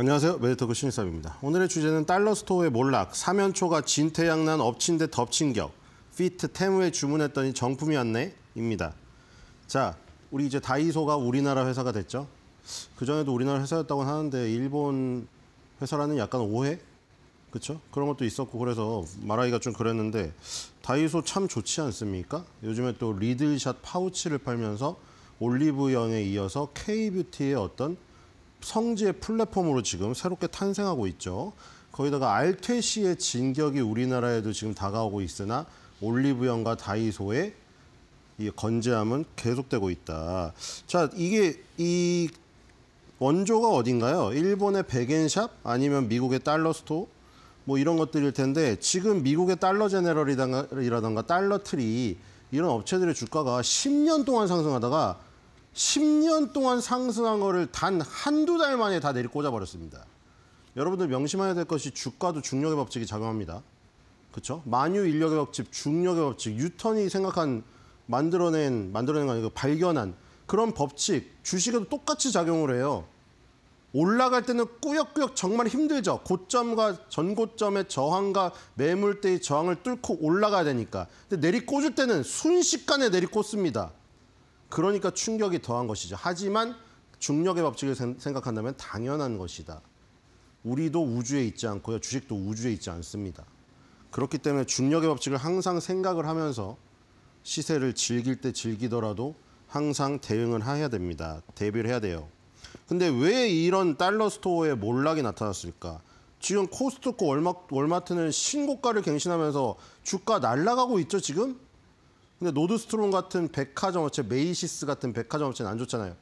안녕하세요. 메디터크 신입사입니다. 오늘의 주제는 달러 스토어의 몰락, 사면초가 진태양난 엎친 데 덮친 격, 피트 테무에 주문했더니 정품이 왔네? 입니다. 자, 우리 이제 다이소가 우리나라 회사가 됐죠? 그전에도 우리나라 회사였다고 하는데 일본 회사라는 약간 오해? 그쵸 그런 것도 있었고 그래서 말하기가 좀 그랬는데 다이소 참 좋지 않습니까? 요즘에 또 리들샷 파우치를 팔면서 올리브영에 이어서 K뷰티의 어떤 성지의 플랫폼으로 지금 새롭게 탄생하고 있죠. 거기다가 알테시의 진격이 우리나라에도 지금 다가오고 있으나 올리브영과 다이소의 이 건재함은 계속되고 있다. 자, 이게 이 원조가 어딘가요? 일본의 백엔샵 아니면 미국의 달러 스토뭐 이런 것들일 텐데 지금 미국의 달러 제네럴이라던가 달러 트리 이런 업체들의 주가가 10년 동안 상승하다가 10년 동안 상승한 거를 단 한두 달 만에 다 내리 꽂아버렸습니다. 여러분들 명심해야 될 것이 주가도 중력의 법칙이 작용합니다. 그렇죠? 만유 인력의 법칙, 중력의 법칙, 뉴턴이 생각한 만들어낸 만들어낸 거 아니고 발견한 그런 법칙 주식에도 똑같이 작용을 해요. 올라갈 때는 꾸역꾸역 정말 힘들죠. 고점과 전고점의 저항과 매물대의 저항을 뚫고 올라가야 되니까. 근데 내리 꽂을 때는 순식간에 내리 꽂습니다. 그러니까 충격이 더한 것이죠. 하지만 중력의 법칙을 생각한다면 당연한 것이다. 우리도 우주에 있지 않고요. 주식도 우주에 있지 않습니다. 그렇기 때문에 중력의 법칙을 항상 생각을 하면서 시세를 즐길 때 즐기더라도 항상 대응을 해야 됩니다. 대비를 해야 돼요. 근데 왜 이런 달러 스토어에 몰락이 나타났을까? 지금 코스트코 월마, 월마트는 신고가를 갱신하면서 주가 날라가고 있죠, 지금? 근데 노드스트롬 같은 백화점 업체, 메이시스 같은 백화점 업체는 안 좋잖아요.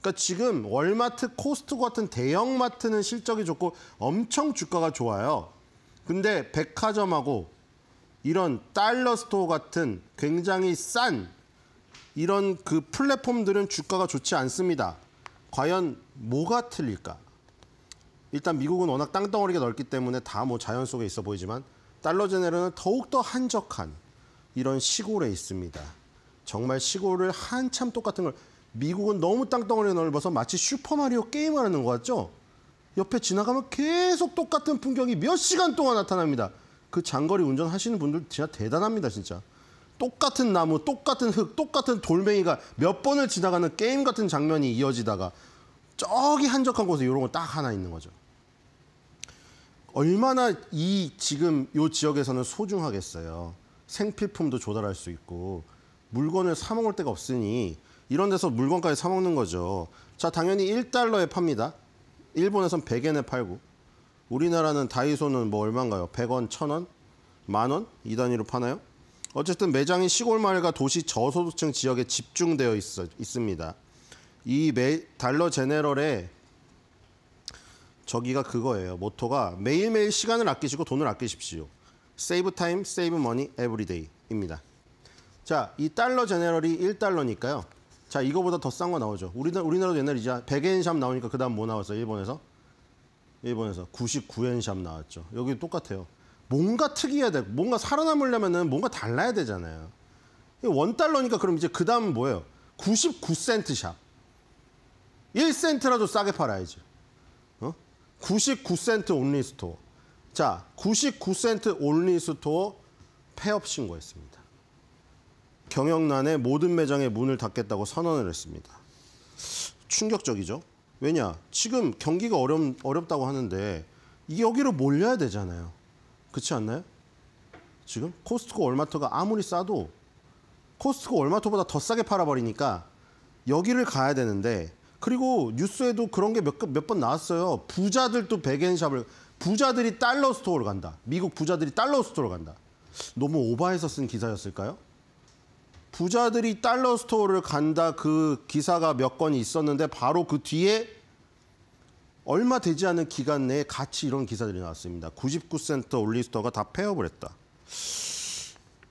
그러니까 지금 월마트, 코스트 같은 대형마트는 실적이 좋고 엄청 주가가 좋아요. 근데 백화점하고 이런 달러 스토어 같은 굉장히 싼 이런 그 플랫폼들은 주가가 좋지 않습니다. 과연 뭐가 틀릴까? 일단 미국은 워낙 땅덩어리가 넓기 때문에 다 뭐 자연 속에 있어 보이지만 달러 제네로는 더욱더 한적한 이런 시골에 있습니다. 정말 시골을 한참 똑같은 걸 미국은 너무 땅덩어리 넓어서 마치 슈퍼마리오 게임을 하는 것 같죠? 옆에 지나가면 계속 똑같은 풍경이 몇 시간 동안 나타납니다. 그 장거리 운전하시는 분들 진짜 대단합니다, 진짜. 똑같은 나무, 똑같은 흙, 똑같은 돌멩이가 몇 번을 지나가는 게임 같은 장면이 이어지다가 저기 한적한 곳에 이런 거 딱 하나 있는 거죠. 얼마나 이 지금 요 지역에서는 소중하겠어요. 생필품도 조달할 수 있고 물건을 사 먹을 데가 없으니 이런 데서 물건까지 사 먹는 거죠. 자, 당연히 1달러에 팝니다. 일본에선 100엔에 팔고 우리나라는 다이소는 뭐 얼마인가요? 100원, 1000원, 만원 이 단위로 파나요? 어쨌든 매장이 시골 마을과 도시 저소득층 지역에 집중되어 있어, 있습니다. 이 매, 달러 제네럴의 저기가 그거예요. 모토가 매일매일 시간을 아끼시고 돈을 아끼십시오. 세이브 타임, 세이브 머니, 에브리데이입니다 자, 이 달러 제네럴이 1달러니까요. 자, 이거보다 더 싼 거 나오죠. 우리나, 우리나라도 옛날 이제 100엔샵 나오니까 그 다음 뭐 나왔어? 일본에서? 일본에서 99엔샵 나왔죠. 여기 똑같아요. 뭔가 특이해야 되고 뭔가 살아남으려면 뭔가 달라야 되잖아요. 1달러니까 그럼 이제 그 다음 뭐예요? 99센트 샵. 1센트라도 싸게 팔아야지. 어? 99센트 온리 스토어. 자, 99센트 올리스토어 폐업 신고했습니다. 경영난에 모든 매장의 문을 닫겠다고 선언을 했습니다. 충격적이죠? 왜냐, 지금 경기가 어렵, 어렵다고 하는데 여기로 몰려야 되잖아요. 그렇지 않나요? 지금 코스트코 월마트가 아무리 싸도 코스트코 월마트보다 더 싸게 팔아버리니까 여기를 가야 되는데 그리고 뉴스에도 그런 게 몇 번 나왔어요. 부자들도 백엔샵을 부자들이 달러 스토어를 간다. 미국 부자들이 달러 스토어를 간다. 너무 오바해서 쓴 기사였을까요? 부자들이 달러 스토어를 간다 그 기사가 몇건이 있었는데 바로 그 뒤에 얼마 되지 않은 기간 내에 같이 이런 기사들이 나왔습니다. 99센트 올리스터가 다 폐업을 했다.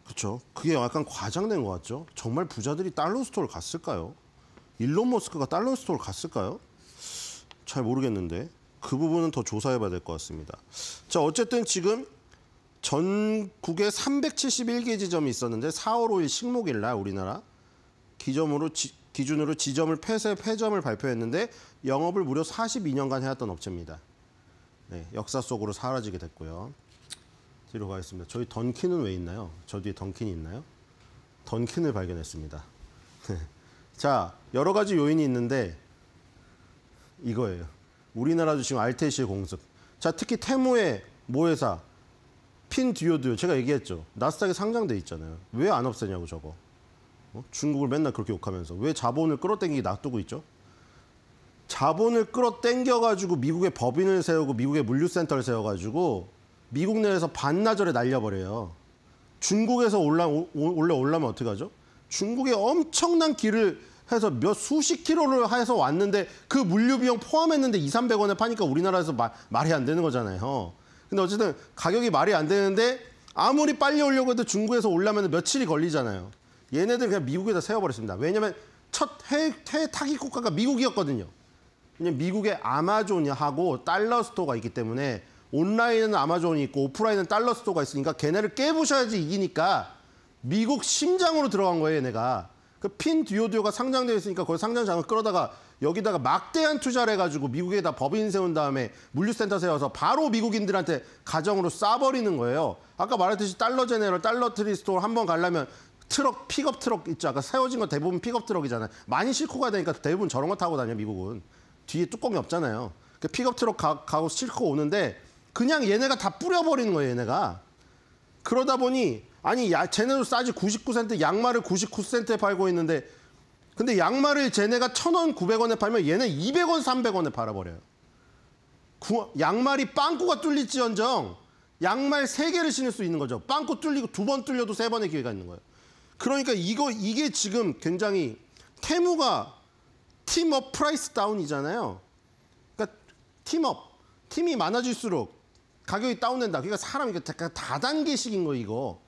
그렇죠. 그게 약간 과장된 것 같죠. 정말 부자들이 달러 스토어를 갔을까요? 일론 머스크가 달러 스토어를 갔을까요? 잘 모르겠는데 그 부분은 더 조사해봐야 될 것 같습니다. 자, 어쨌든 지금 전국에 371개 지점이 있었는데 4월 5일 식목일 날 우리나라 기점으로 지, 기준으로 지점을 폐쇄 폐점을 발표했는데 영업을 무려 42년간 해왔던 업체입니다. 네, 역사 속으로 사라지게 됐고요. 뒤로 가겠습니다. 저희 던킨은 왜 있나요? 저 뒤에 던킨이 있나요? 던킨을 발견했습니다. 자, 여러 가지 요인이 있는데 이거예요. 우리나라도 지금 알테시의 공습. 자, 특히 테모의 모회사, 핀듀오드 제가 얘기했죠. 나스닥에 상장돼 있잖아요. 왜 안 없애냐고 저거. 어? 중국을 맨날 그렇게 욕하면서 왜 자본을 끌어당기게 놔두고 있죠? 자본을 끌어당겨가지고 미국의 법인을 세우고 미국의 물류센터를 세워가지고 미국 내에서 반나절에 날려버려요. 중국에서 올라, 원래 올라면 어떻게 하죠? 중국에 엄청난 길을 해서 몇 수십 킬로를 해서 왔는데 그 물류 비용 포함했는데 2, 300원에 파니까 우리나라에서 마, 말이 안 되는 거잖아요. 근데 어쨌든 가격이 말이 안 되는데 아무리 빨리 올려고 해도 중국에서 올라면 며칠이 걸리잖아요. 얘네들 그냥 미국에다 세워버렸습니다. 왜냐면 첫 해외, 타깃 국가가 미국이었거든요. 그냥 미국의 아마존하고 달러 스토어가 있기 때문에 온라인은 아마존이 있고 오프라인은 달러 스토어가 있으니까 걔네를 깨부셔야지 이기니까 미국 심장으로 들어간 거예요, 얘네가. 그핀 듀오듀오가 상장되어 있으니까 거기 상장장을 끌어다가 여기다가 막대한 투자를 해가지고 미국에다 법인 세운 다음에 물류센터 세워서 바로 미국인들한테 가정으로 싸버리는 거예요. 아까 말했듯이 달러 제네럴, 달러 트리스토어 한번 가려면 트럭, 픽업 트럭 있죠. 아까 세워진 건 대부분 픽업 트럭이잖아요. 많이 싣고 가야 되니까 대부분 저런 거 타고 다녀, 미국은. 뒤에 뚜껑이 없잖아요. 그 픽업 트럭 가, 가고 싣고 오는데 그냥 얘네가 다 뿌려버리는 거예요, 얘네가. 그러다 보니 아니 야, 쟤네도 싸지 99센트 양말을 99센트에 팔고 있는데 근데 양말을 쟤네가 천원 0 0 원에 팔면 얘네 0 0원3 0 0 원에 팔아버려요. 구, 양말이 빵꾸가 뚫릴지언정 양말 3개를 신을 수 있는 거죠. 빵꾸 뚫리고 두 번 뚫려도 세 번의 기회가 있는 거예요. 그러니까 이거 이게 지금 굉장히 테무가 팀업 프라이스 다운이잖아요. 그러니까 팀업 팀이 많아질수록 가격이 다운된다. 그러니까 사람 이게 다단계식인 거 이거.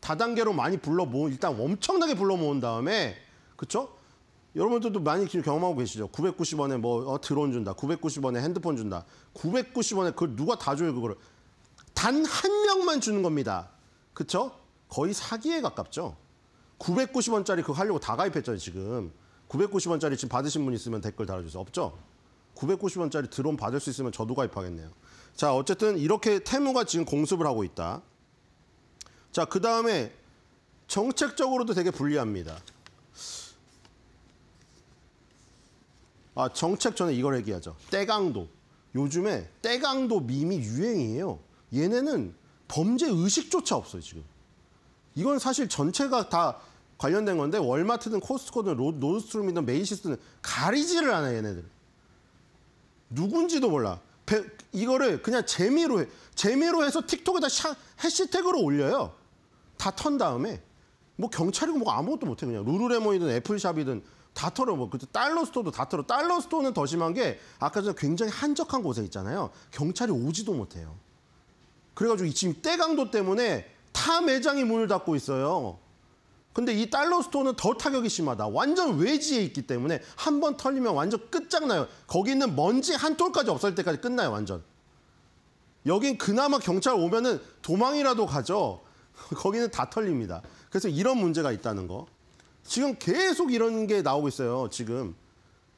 다단계로 많이 불러 모은 일단 엄청나게 불러 모은 다음에 그쵸? 여러분들도 많이 경험하고 계시죠. 990원에 뭐 어, 드론 준다. 990원에 핸드폰 준다. 990원에 그걸 누가 다 줘요 그거를. 단 한 명만 주는 겁니다. 그쵸? 거의 사기에 가깝죠. 990원짜리 그거 하려고 다 가입했잖아요 지금. 990원짜리 지금 받으신 분 있으면 댓글 달아주세요. 없죠? 990원짜리 드론 받을 수 있으면 저도 가입하겠네요. 자 어쨌든 이렇게 태무가 지금 공습을 하고 있다. 자, 그 다음에 정책적으로도 되게 불리합니다. 아, 정책 전에 이걸 얘기하죠. 떼강도. 요즘에 떼강도 밈이 유행이에요. 얘네는 범죄 의식조차 없어요, 지금. 이건 사실 전체가 다 관련된 건데 월마트든 코스트코든 노드스트롬이든 메이시스든 가리지를 않아 얘네들. 누군지도 몰라. 배, 이거를 그냥 재미로 해. 재미로 해서 틱톡에다 샤, 해시태그로 올려요. 다턴 다음에 뭐 경찰이고 뭐 아무것도 못해 그냥 루루레몬이든 애플샵이든 다 털어 뭐 그때 달러 스토어도 다 털어 달러 스토어는 더 심한 게 아까 전에 굉장히 한적한 곳에 있잖아요 경찰이 오지도 못해요 그래가지고 지금 떼강도 때문에 타 매장이 문을 닫고 있어요 근데 이 달러 스토어는 더 타격이 심하다 완전 외지에 있기 때문에 한 번 털리면 완전 끝장나요 거기 있는 먼지 한 톨까지 없을 때까지 끝나요 완전 여긴 그나마 경찰 오면은 도망이라도 가죠 거기는 다 털립니다. 그래서 이런 문제가 있다는 거. 지금 계속 이런 게 나오고 있어요. 지금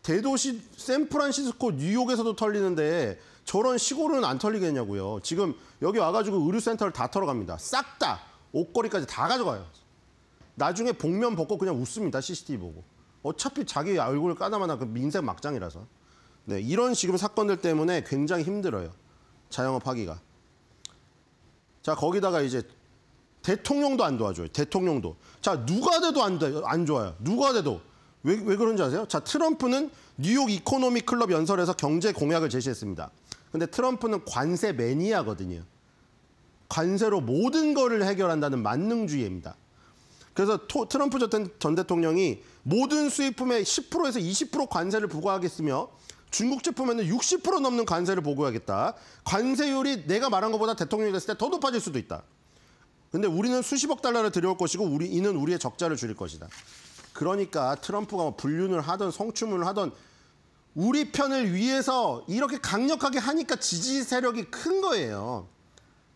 대도시 샌프란시스코, 뉴욕에서도 털리는데 저런 시골은 안 털리겠냐고요. 지금 여기 와가지고 의류센터를 다 털어갑니다. 싹 다 옷걸이까지 다 가져가요. 나중에 복면 벗고 그냥 웃습니다. CCTV 보고. 어차피 자기 얼굴 을까다만한그 민생 막장이라서. 네, 이런 식으로 사건들 때문에 굉장히 힘들어요. 자영업 하기가. 자, 거기다가 이제 대통령도 안 도와줘요. 대통령도. 자, 누가 돼도 안, 돼, 요안 좋아요. 누가 돼도. 왜, 왜 그런지 아세요? 자, 트럼프는 뉴욕 이코노미 클럽 연설에서 경제 공약을 제시했습니다. 근데 트럼프는 관세 매니아거든요. 관세로 모든 거를 해결한다는 만능주의입니다. 그래서 토, 트럼프 전 대통령이 모든 수입품에 10%에서 20% 관세를 부과하겠으며 중국 제품에는 60% 넘는 관세를 보고하겠다. 관세율이 내가 말한 것보다 대통령이 됐을 때 더 높아질 수도 있다. 근데 우리는 수십억 달러를 들여올 것이고 우리 이는 우리의 적자를 줄일 것이다. 그러니까 트럼프가 뭐 불륜을 하던 성추문을 하던 우리 편을 위해서 이렇게 강력하게 하니까 지지 세력이 큰 거예요.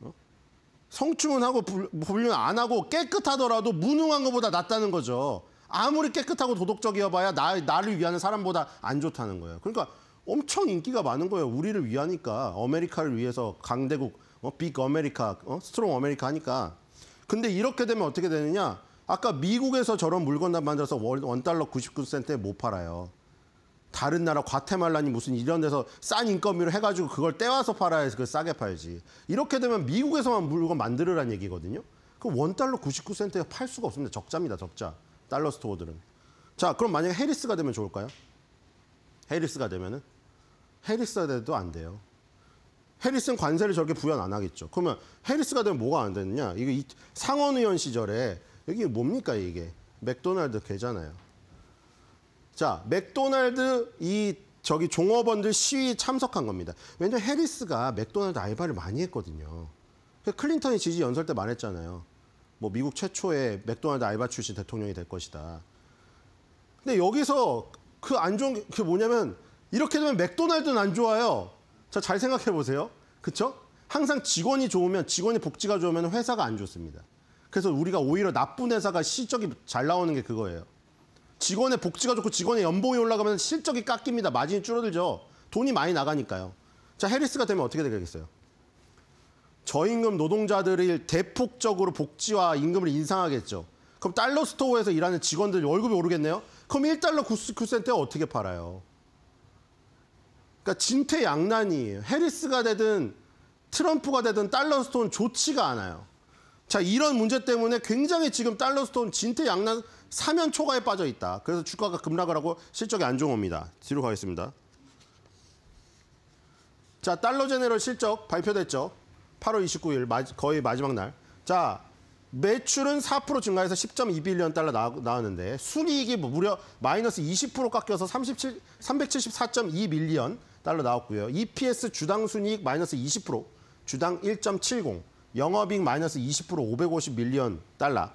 어? 성추문하고 불륜 안 하고 깨끗하더라도 무능한 것보다 낫다는 거죠. 아무리 깨끗하고 도덕적이어봐야 나, 나를 위하는 사람보다 안 좋다는 거예요. 그러니까 엄청 인기가 많은 거예요. 우리를 위하니까. 아메리카를 위해서 강대국, 어, 빅 아메리카, 어, 스트롱 아메리카 하니까. 근데 이렇게 되면 어떻게 되느냐? 아까 미국에서 저런 물건 만들어서 원달러 99센트에 못 팔아요. 다른 나라 과테말라니 무슨 이런 데서 싼 인건비로 해가지고 그걸 떼와서 팔아야 그걸 싸게 팔지. 이렇게 되면 미국에서만 물건 만들으라는 얘기거든요. 그 원달러 99센트에 팔 수가 없습니다. 적자입니다. 적자. 달러 스토어들은. 자 그럼 만약에 해리스가 되면 좋을까요? 해리스가 되면은? 해리스가 돼도 안 돼요. 해리슨 관세를 저렇게 부연 안 하겠죠. 그러면 해리스가 되면 뭐가 안 되느냐? 이거 상원 의원 시절에 여기 뭡니까 이게? 맥도날드 개잖아요. 자, 맥도날드 이 저기 종업원들 시위 참석한 겁니다. 왜냐면 해리스가 맥도날드 알바를 많이 했거든요. 그 클린턴이 지지 연설 때 말했잖아요. 뭐 미국 최초의 맥도날드 알바 출신 대통령이 될 것이다. 근데 여기서 그 안 좋은 게 그 뭐냐면 이렇게 되면 맥도날드는 안 좋아요. 자, 잘 생각해 보세요. 그렇죠? 항상 직원이 좋으면 직원이 복지가 좋으면 회사가 안 좋습니다. 그래서 우리가 오히려 나쁜 회사가 실적이 잘 나오는 게 그거예요. 직원의 복지가 좋고 직원의 연봉이 올라가면 실적이 깎입니다. 마진이 줄어들죠. 돈이 많이 나가니까요. 자, 해리스가 되면 어떻게 되겠어요? 저임금 노동자들을 대폭적으로 복지와 임금을 인상하겠죠. 그럼 달러 스토어에서 일하는 직원들 월급이 오르겠네요? 그럼 1달러 9 9센트 어떻게 팔아요? 그러니까 진퇴양난이에요. 해리스가 되든 트럼프가 되든 달러스톤 좋지가 않아요. 자 이런 문제 때문에 굉장히 지금 달러스톤 진퇴양난 사면 초과에 빠져 있다. 그래서 주가가 급락을 하고 실적이 안 좋은 겁니다. 뒤로 가겠습니다. 자 달러 제네럴 실적 발표됐죠. 8월 29일 마, 거의 마지막 날. 자 매출은 4% 증가해서 10.2빌리언 달러 나, 나왔는데 순이익이 무려 마이너스 20% 깎여서 37, 374.2밀리언 달러 나왔고요. EPS 주당 순이익 마이너스 20%, 주당 1.70, 영업이익 마이너스 20% 550 밀리언 달러.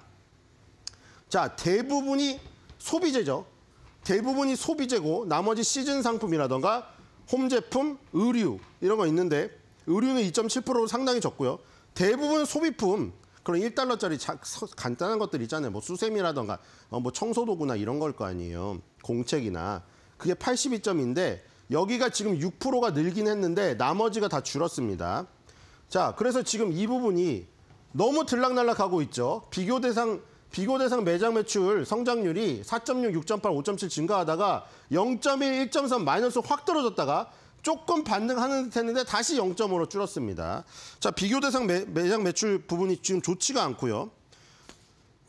자, 대부분이 소비재죠. 대부분이 소비재고 나머지 시즌 상품이라던가 홈 제품, 의류 이런 거 있는데 의류는 2.7%로 상당히 적고요. 대부분 소비품 그런 1달러짜리 자, 간단한 것들 있잖아요. 뭐 수세미라던가 어, 뭐 청소도구나 이런 걸 거 아니에요. 공책이나 그게 82점인데 여기가 지금 6%가 늘긴 했는데 나머지가 다 줄었습니다. 자, 그래서 지금 이 부분이 너무 들락날락하고 있죠. 비교 대상 비교 대상 매장 매출 성장률이 4.6, 6.8, 5.7 증가하다가 0.1, 1.3 마이너스 확 떨어졌다가 조금 반등하는 듯 했는데 다시 0.5로 줄었습니다. 자, 비교 대상 매, 매장 매출 부분이 지금 좋지가 않고요.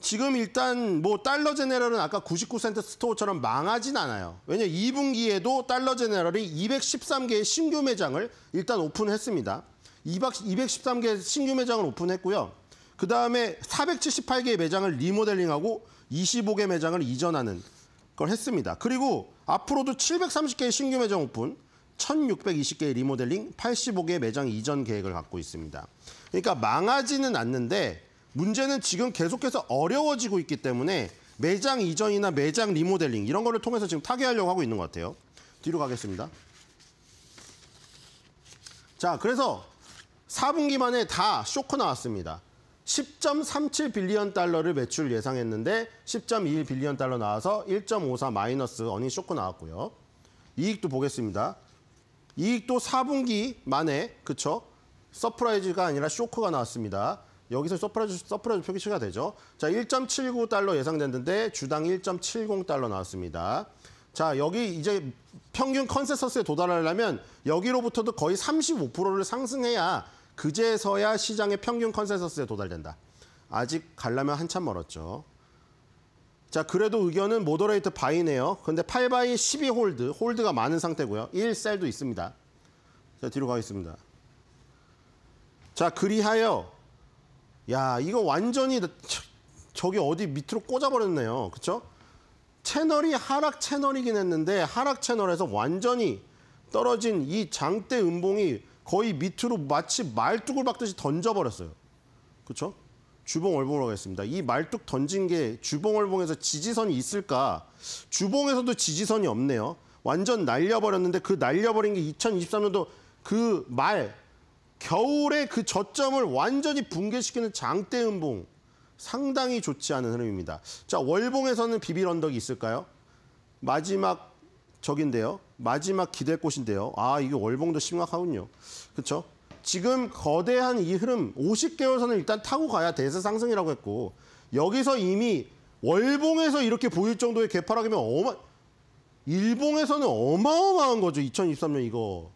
지금 일단 뭐 달러 제네럴은 아까 99센트 스토어처럼 망하진 않아요. 왜냐 2분기에도 달러 제네럴이 213개의 신규 매장을 일단 오픈했습니다. 213개 의 신규 매장을 오픈했고요. 그 다음에 478개의 매장을 리모델링하고 25개 매장을 이전하는 걸 했습니다. 그리고 앞으로도 730개의 신규 매장 오픈, 1620개의 리모델링, 85개의 매장 이전 계획을 갖고 있습니다. 그러니까 망하지는 않는데 문제는 지금 계속해서 어려워지고 있기 때문에 매장 이전이나 매장 리모델링 이런 거를 통해서 지금 타개하려고 하고 있는 것 같아요. 뒤로 가겠습니다. 자, 그래서 4분기 만에 다 쇼크 나왔습니다. 10.37 빌리언 달러를 매출 예상했는데 10.21 빌리언 달러 나와서 1.54 마이너스 어닝 쇼크 나왔고요. 이익도 보겠습니다. 이익도 4분기 만에 그쵸? 서프라이즈가 아니라 쇼크가 나왔습니다. 여기서 서프라이즈, 서프라이즈 표기치가 되죠. 자, 1.79달러 예상됐는데 주당 1.70달러 나왔습니다. 자, 여기 이제 평균 컨센서스에 도달하려면 여기로부터도 거의 35%를 상승해야 그제서야 시장의 평균 컨센서스에 도달된다. 아직 갈라면 한참 멀었죠. 자, 그래도 의견은 모더레이트 바이네요. 근데 8바이 12 홀드, 홀드가 많은 상태고요. 1셀도 있습니다. 자, 뒤로 가겠습니다. 자, 그리하여 야 이거 완전히 저기 어디 밑으로 꽂아버렸네요. 그렇죠? 채널이 하락 채널이긴 했는데 하락 채널에서 완전히 떨어진 이 장대 음봉이 거의 밑으로 마치 말뚝을 박듯이 던져버렸어요. 그렇죠? 주봉월봉으로 가겠습니다. 이 말뚝 던진 게 주봉월봉에서 지지선이 있을까? 주봉에서도 지지선이 없네요. 완전 날려버렸는데 그 날려버린 게 2023년도 그말 겨울에 그 저점을 완전히 붕괴시키는 장대음봉 상당히 좋지 않은 흐름입니다. 자 월봉에서는 비빌 언덕이 있을까요? 마지막 적인데요. 마지막 기대꽃인데요. 아 이게 월봉도 심각하군요. 그렇죠? 지금 거대한 이 흐름 50개월선을 일단 타고 가야 대세 상승이라고 했고 여기서 이미 월봉에서 이렇게 보일 정도의 개파락이면 어마 일봉에서는 어마어마한 거죠. 2023년 이거.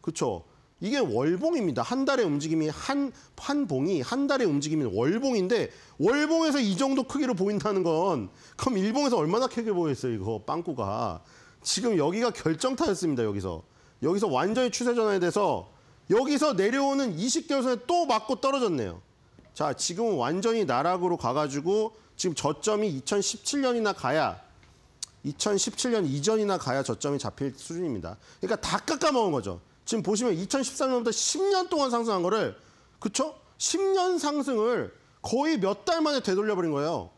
그렇죠? 이게 월봉입니다. 한 달의 움직임이 한, 한 봉이 한 달의 움직임이 월봉인데 월봉에서 이 정도 크기로 보인다는 건 그럼 일봉에서 얼마나 크게 보였어요, 이거 빵꾸가. 지금 여기가 결정타였습니다, 여기서. 여기서 완전히 추세 전환이 돼서 여기서 내려오는 20개월선에 또 맞고 떨어졌네요. 자, 지금은 완전히 나락으로 가가지고 지금 저점이 2017년이나 가야 2017년 이전이나 가야 저점이 잡힐 수준입니다. 그러니까 다 깎아먹은 거죠. 지금 보시면 2013년부터 10년 동안 상승한 거를 그쵸? 10년 상승을 거의 몇 달 만에 되돌려버린 거예요.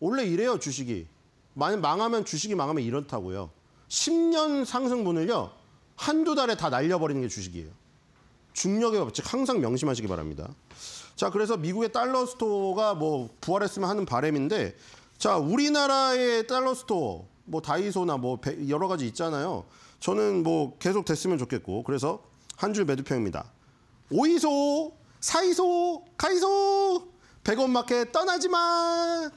원래 이래요 주식이. 만약 망하면 주식이 망하면 이렇다고요. 10년 상승분을요 한두 달에 다 날려버리는 게 주식이에요. 중력의 법칙 항상 명심하시기 바랍니다. 자 그래서 미국의 달러 스토어가 뭐 부활했으면 하는 바램인데 자 우리나라의 달러 스토어 뭐 다이소나 뭐 여러 가지 있잖아요. 저는 뭐 계속 됐으면 좋겠고 그래서 한 줄 매두평입니다. 오이소, 사이소, 카이소 100원 마켓 떠나지 마.